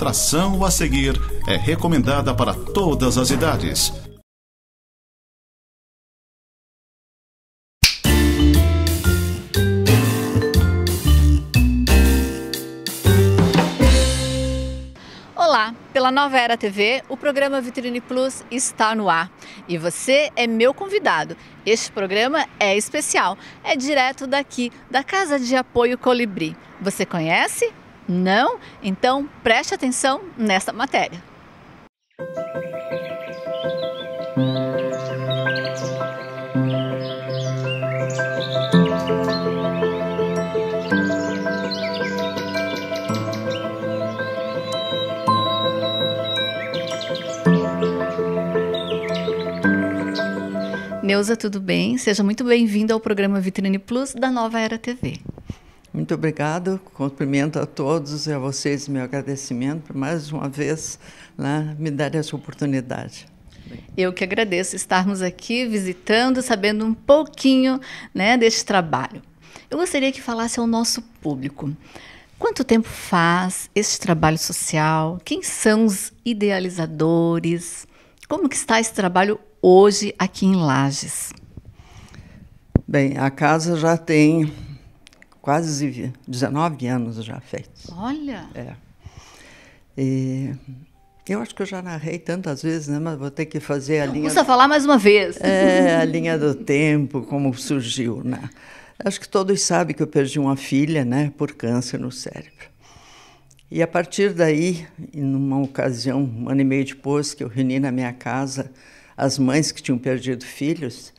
atração a seguir é recomendada para todas as idades. Olá, pela Nova Era TV, o programa Vitrine Plus está no ar e você é meu convidado. Este programa é especial, é direto daqui, da Casa de Apoio Colibri. Você conhece? Não? Então preste atenção nesta matéria. Neuza, tudo bem? Seja muito bem vindo ao programa Vitrine Plus da Nova Era TV. Muito obrigado, cumprimento a todos e a vocês meu agradecimento por mais uma vez né, me dar essa oportunidade. Eu que agradeço estarmos aqui visitando, sabendo um pouquinho né, deste trabalho. Eu gostaria que falasse ao nosso público. Quanto tempo faz este trabalho social? Quem são os idealizadores? Como que está esse trabalho hoje aqui em Lages? Bem, a casa já tem quase 19 anos já feitos. Olha! É. E eu acho que eu já narrei tantas vezes, né? Mas vou ter que fazer a Não linha. Precisa do... falar mais uma vez. É, a linha do tempo, como surgiu, né? Acho que todos sabem que eu perdi uma filha, né, por câncer no cérebro. E a partir daí, em uma ocasião, um ano e meio depois, que eu reuni na minha casa as mães que tinham perdido filhos,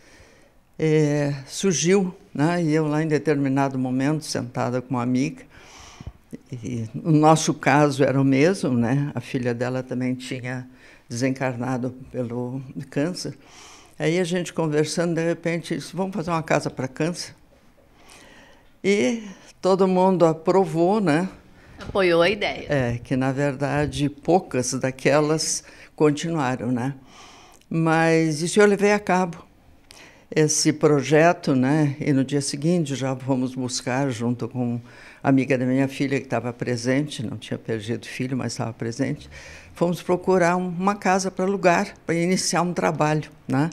é, surgiu, né? e eu lá em determinado momento, sentada com uma amiga, e o nosso caso era o mesmo, né? a filha dela também tinha desencarnado pelo câncer. Aí a gente conversando, de repente, disse, vamos fazer uma casa para câncer? E todo mundo aprovou, né? Apoiou a ideia. É, que na verdade poucas daquelas continuaram, né? Mas isso eu levei a cabo esse projeto, né? E no dia seguinte já fomos buscar junto com amiga da minha filha que estava presente, não tinha perdido filho, mas estava presente. Fomos procurar uma casa para alugar, para iniciar um trabalho, né?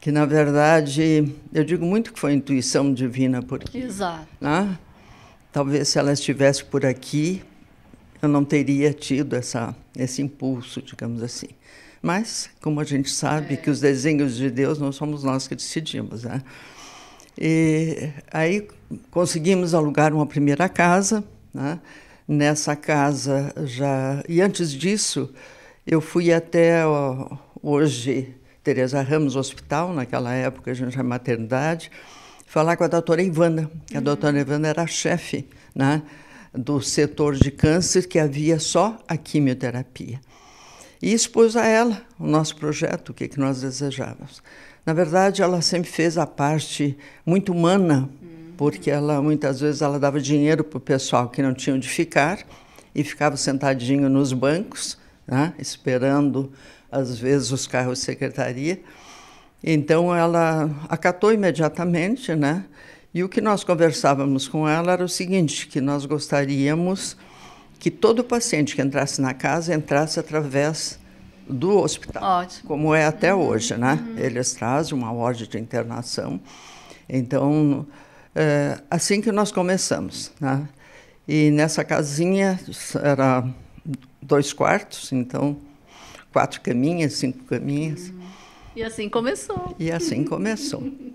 Que na verdade, eu digo muito que foi intuição divina porque, Exato. Né? Talvez se ela estivesse por aqui, eu não teria tido essa esse impulso, digamos assim. Mas, como a gente sabe é. que os desenhos de Deus não somos nós que decidimos, né? E aí conseguimos alugar uma primeira casa, né? Nessa casa já. E antes disso, eu fui até ó, hoje Teresa Ramos Hospital, naquela época a gente é maternidade, falar com a doutora Ivana, a hum. doutora Ivana era a chefe, né? do setor de câncer que havia só a quimioterapia. E expus a ela o nosso projeto, o que, que nós desejávamos. Na verdade, ela sempre fez a parte muito humana, porque ela muitas vezes ela dava dinheiro para o pessoal que não tinha onde ficar e ficava sentadinho nos bancos, né, esperando às vezes os carros de secretaria. Então ela acatou imediatamente, né? E o que nós conversávamos com ela era o seguinte, que nós gostaríamos que todo paciente que entrasse na casa entrasse através do hospital, Ótimo. como é até uhum. hoje, né? Uhum. Eles trazem uma ordem de internação. Então, é, assim que nós começamos, né? E nessa casinha era dois quartos, então quatro caminhas, cinco caminhas. Uhum. E assim começou. E assim começou.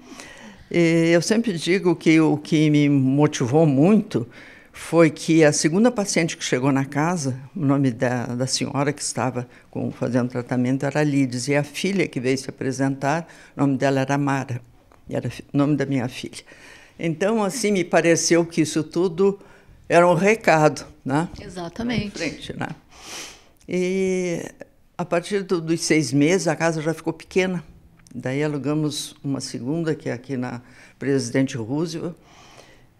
Eu sempre digo que o que me motivou muito foi que a segunda paciente que chegou na casa, o nome da, da senhora que estava com, fazendo tratamento era Lides, e a filha que veio se apresentar, o nome dela era Mara, era o nome da minha filha. Então, assim, me pareceu que isso tudo era um recado, né? Exatamente. Frente, né? E a partir do, dos seis meses, a casa já ficou pequena. Daí alugamos uma segunda, que é aqui na Presidente Roosevelt.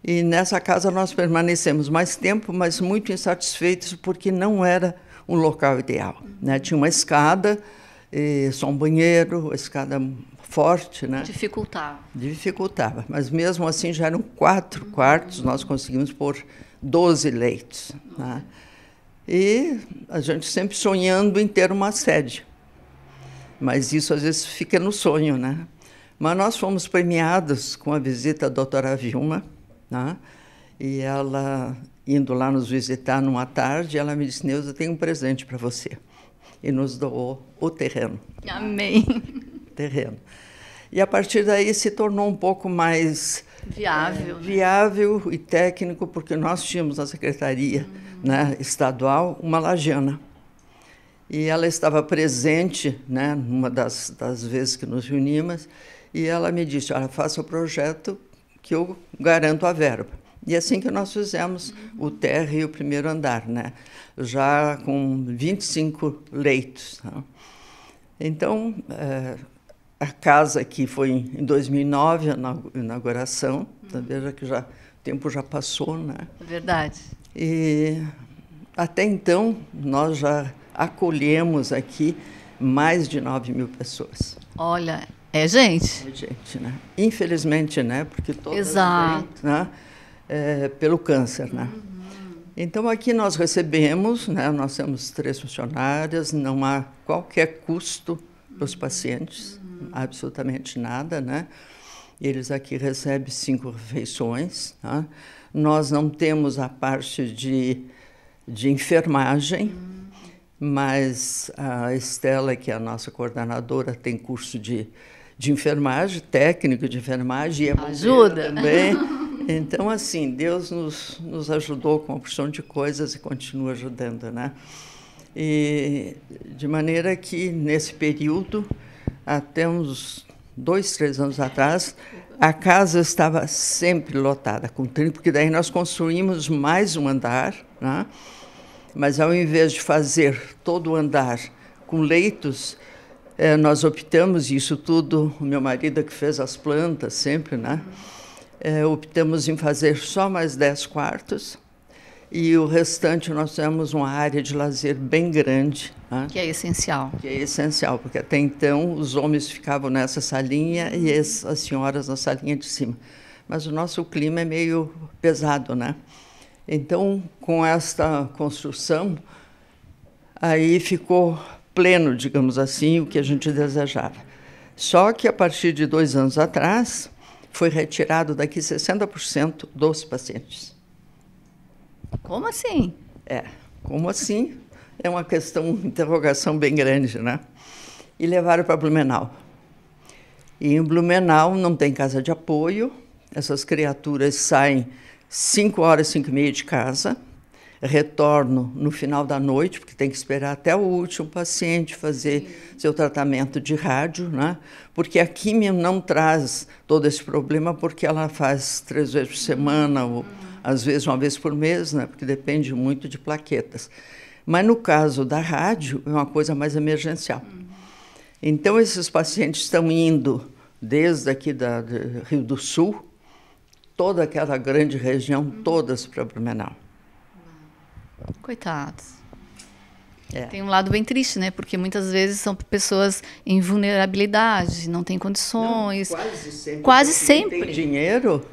E nessa casa nós permanecemos mais tempo, mas muito insatisfeitos porque não era um local ideal. Né? Tinha uma escada, só um banheiro, escada forte, né? Dificultava. Dificultava, mas mesmo assim já eram quatro uhum. quartos, nós conseguimos pôr 12 leitos. Né? E a gente sempre sonhando em ter uma sede mas isso às vezes fica no sonho, né? Mas nós fomos premiados com a visita da doutora Vilma, né? e ela, indo lá nos visitar numa tarde, ela me disse, Neuza, tenho um presente para você. E nos doou o terreno. Amém. Terreno. E a partir daí se tornou um pouco mais viável, é, viável né? e técnico, porque nós tínhamos na secretaria uhum. né, estadual uma lajana. E ela estava presente, né, numa das, das vezes que nos reunimos, e ela me disse: Olha, faça o projeto que eu garanto a verba. E assim que nós fizemos uhum. o térreo e o primeiro andar, né? já com 25 leitos. Né? Então, é, a casa que foi em 2009 a inauguração, uhum. veja que já, o tempo já passou, né? Verdade. E até então nós já acolhemos aqui mais de 9 mil pessoas. Olha, é gente. É gente, né? Infelizmente, né? Porque todos Exato. Vêm, né? É, pelo câncer, né? Uhum. Então aqui nós recebemos, né? Nós temos três funcionárias, não há qualquer custo para os uhum. pacientes, uhum. absolutamente nada, né? Eles aqui recebem cinco refeições. Né? Nós não temos a parte de, de enfermagem. Uhum mas a Estela, que é a nossa coordenadora, tem curso de, de enfermagem, técnico de enfermagem, e é ajuda né? também. Então, assim, Deus nos, nos ajudou com a opção de coisas e continua ajudando, né? E de maneira que, nesse período, até uns dois, três anos atrás, a casa estava sempre lotada com porque daí nós construímos mais um andar, né? Mas ao invés de fazer todo o andar com leitos, é, nós optamos, isso tudo, o meu marido é que fez as plantas sempre, né? É, optamos em fazer só mais 10 quartos e o restante nós temos uma área de lazer bem grande. Né? Que é essencial. Que é essencial, porque até então os homens ficavam nessa salinha e as senhoras na salinha de cima. Mas o nosso clima é meio pesado, né? Então, com esta construção, aí ficou pleno, digamos assim, o que a gente desejava. Só que a partir de dois anos atrás, foi retirado daqui 60% dos pacientes. Como assim? É, como assim? É uma questão, uma interrogação bem grande, né? E levaram para Blumenau. E em Blumenau não tem casa de apoio, essas criaturas saem 5 horas, 5 e meia de casa, retorno no final da noite, porque tem que esperar até o último paciente fazer seu tratamento de rádio, né? porque a química não traz todo esse problema, porque ela faz três vezes por semana, ou uhum. às vezes uma vez por mês, né? porque depende muito de plaquetas. Mas no caso da rádio, é uma coisa mais emergencial. Uhum. Então, esses pacientes estão indo desde aqui da, do Rio do Sul, toda aquela grande região, hum. todas para Blumenau. Coitados. É. Tem um lado bem triste, né? Porque muitas vezes são pessoas em vulnerabilidade, não têm condições. Não, quase sempre. Quase sempre. Não tem dinheiro?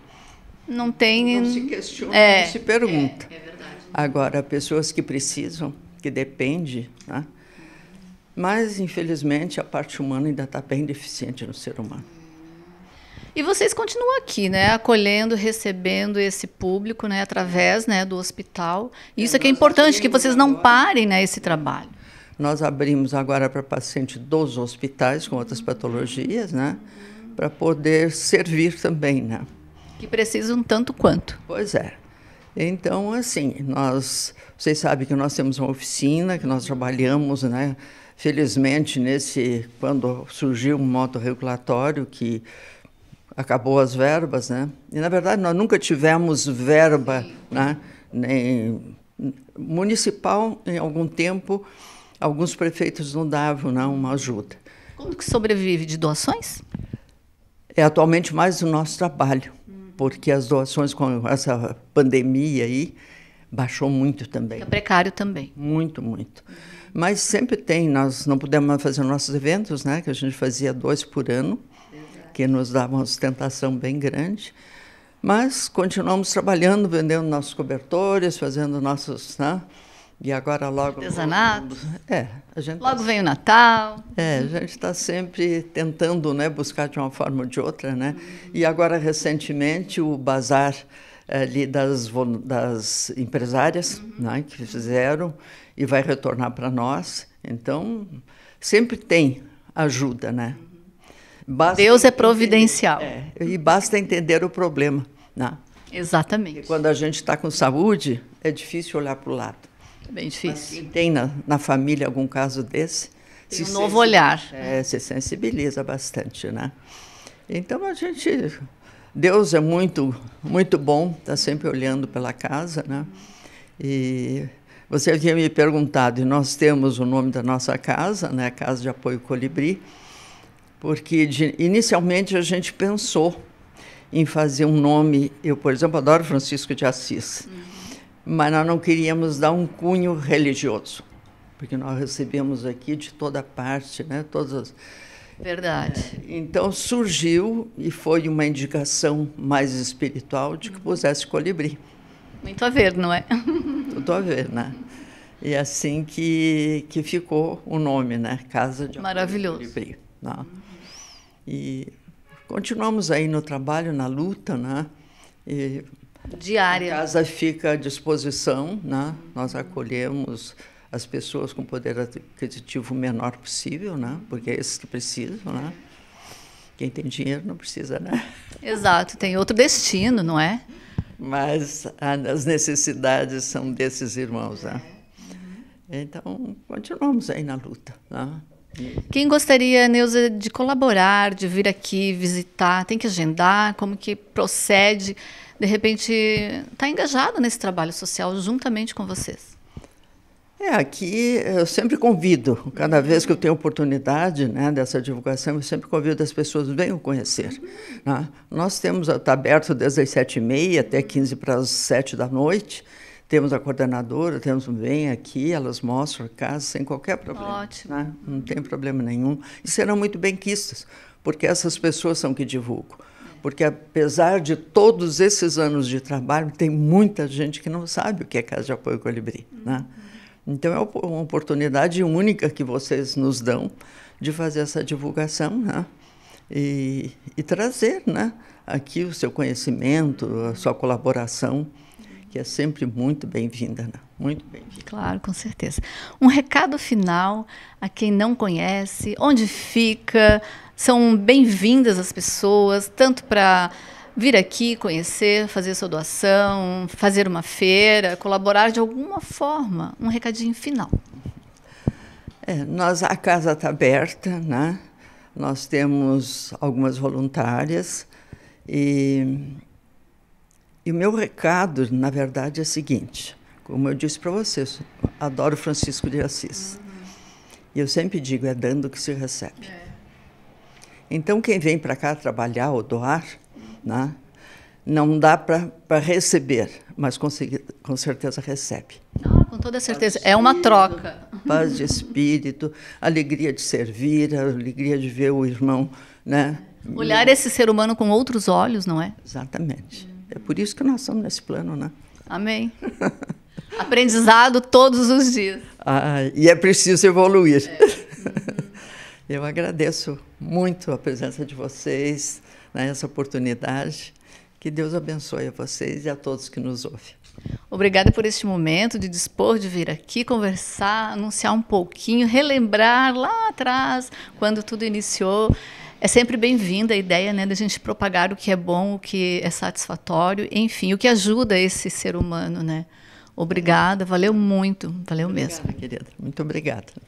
Não tem. Não se questiona, é, não se pergunta. É, é verdade. Né? Agora, pessoas que precisam, que dependem, né? Mas, infelizmente, a parte humana ainda está bem deficiente no ser humano. E vocês continuam aqui, né? Acolhendo, recebendo esse público, né? Através né, do hospital. É, Isso é, é que é importante, que vocês não agora, parem né, esse trabalho. Nós abrimos agora para paciente dos hospitais com outras patologias, né? Para poder servir também, né? Que precisam tanto quanto. Pois é. Então, assim, nós, vocês sabem que nós temos uma oficina, que nós trabalhamos, né? Felizmente, nesse, quando surgiu um moto regulatório que acabou as verbas, né? E na verdade nós nunca tivemos verba, né? Nem municipal em algum tempo alguns prefeitos não davam não né, uma ajuda. Como que sobrevive de doações? É atualmente mais o nosso trabalho, porque as doações com essa pandemia aí baixou muito também. É precário também. Muito, muito. Mas sempre tem, nós não pudemos fazer nossos eventos, né, que a gente fazia dois por ano que nos dava uma sustentação bem grande. Mas continuamos trabalhando, vendendo nossos cobertores, fazendo nossos. Né? E agora logo. Artesanato? É. A gente logo tá, vem o Natal. É, a gente está sempre tentando né, buscar de uma forma ou de outra. Né? Uhum. E agora, recentemente, o bazar eh, ali das, das empresárias uhum. né, que fizeram e vai retornar para nós. Então, sempre tem ajuda, né? Basta Deus é providencial. Entender, é, e basta entender o problema. Né? Exatamente. quando a gente está com saúde, é difícil olhar para o lado. É bem difícil. Mas, tem na, na família algum caso desse? Tem se um novo olhar. É, se sensibiliza bastante, né? Então a gente, Deus é muito, muito bom, está sempre olhando pela casa, né? E você havia me perguntado, e nós temos o nome da nossa casa, né? Casa de Apoio Colibri porque de, inicialmente a gente pensou em fazer um nome. Eu, por exemplo, adoro Francisco de Assis, uhum. mas nós não queríamos dar um cunho religioso, porque nós recebemos aqui de toda parte, né? Todas as... Verdade. É, então surgiu e foi uma indicação mais espiritual de que uhum. pusesse colibri. Muito a ver, não é? Tudo a ver, né? E é assim que, que ficou o nome, né? Casa de Maravilhoso. Colibri. Né? E continuamos aí no trabalho, na luta, né? E Diária. A casa fica à disposição, né? Nós acolhemos as pessoas com poder aquisitivo menor possível, né? Porque é esses que precisam, né? Quem tem dinheiro não precisa, né? Exato, tem outro destino, não é? Mas as necessidades são desses irmãos, né? Então, continuamos aí na luta, né? Quem gostaria, Neuza, de colaborar, de vir aqui visitar, tem que agendar, como que procede? De repente, está engajado nesse trabalho social juntamente com vocês? É, aqui eu sempre convido, cada vez que eu tenho oportunidade né, dessa divulgação, eu sempre convido as pessoas, venham conhecer. Né? Nós temos, está aberto desde as sete e meia até 15 para as sete da noite, temos a coordenadora, temos bem aqui, elas mostram a casa sem qualquer problema. Ótimo. Né? Não tem problema nenhum. E serão muito benquistas, porque essas pessoas são que divulgam. É. Porque apesar de todos esses anos de trabalho, tem muita gente que não sabe o que é Casa de Apoio Colibri. Uhum. Né? Então é uma oportunidade única que vocês nos dão de fazer essa divulgação né? e, e trazer né? aqui o seu conhecimento, a sua colaboração que é sempre muito bem-vinda. Né? Muito bem-vinda. Claro, com certeza. Um recado final a quem não conhece, onde fica, são bem-vindas as pessoas, tanto para vir aqui conhecer, fazer sua doação, fazer uma feira, colaborar de alguma forma. Um recadinho final. É, nós a casa está aberta, né? Nós temos algumas voluntárias e e o meu recado, na verdade, é o seguinte: como eu disse para vocês, adoro Francisco de Assis. Uhum. E eu sempre digo: é dando que se recebe. É. Então, quem vem para cá trabalhar ou doar, né, não dá para receber, mas com, com certeza recebe. Ah, com toda certeza. é uma troca. Paz de espírito, alegria de servir, alegria de ver o irmão. Né, Olhar esse ser humano com outros olhos, não é? Exatamente. É por isso que nós estamos nesse plano, né? Amém. Aprendizado todos os dias. Ah, e é preciso evoluir. É. Uhum. Eu agradeço muito a presença de vocês nessa né, oportunidade. Que Deus abençoe a vocês e a todos que nos ouvem. Obrigada por este momento de dispor de vir aqui conversar, anunciar um pouquinho, relembrar lá atrás, quando tudo iniciou. É sempre bem-vinda a ideia né, da gente propagar o que é bom, o que é satisfatório, enfim, o que ajuda esse ser humano, né? Obrigada, valeu muito, valeu obrigada, mesmo. querida, muito obrigada.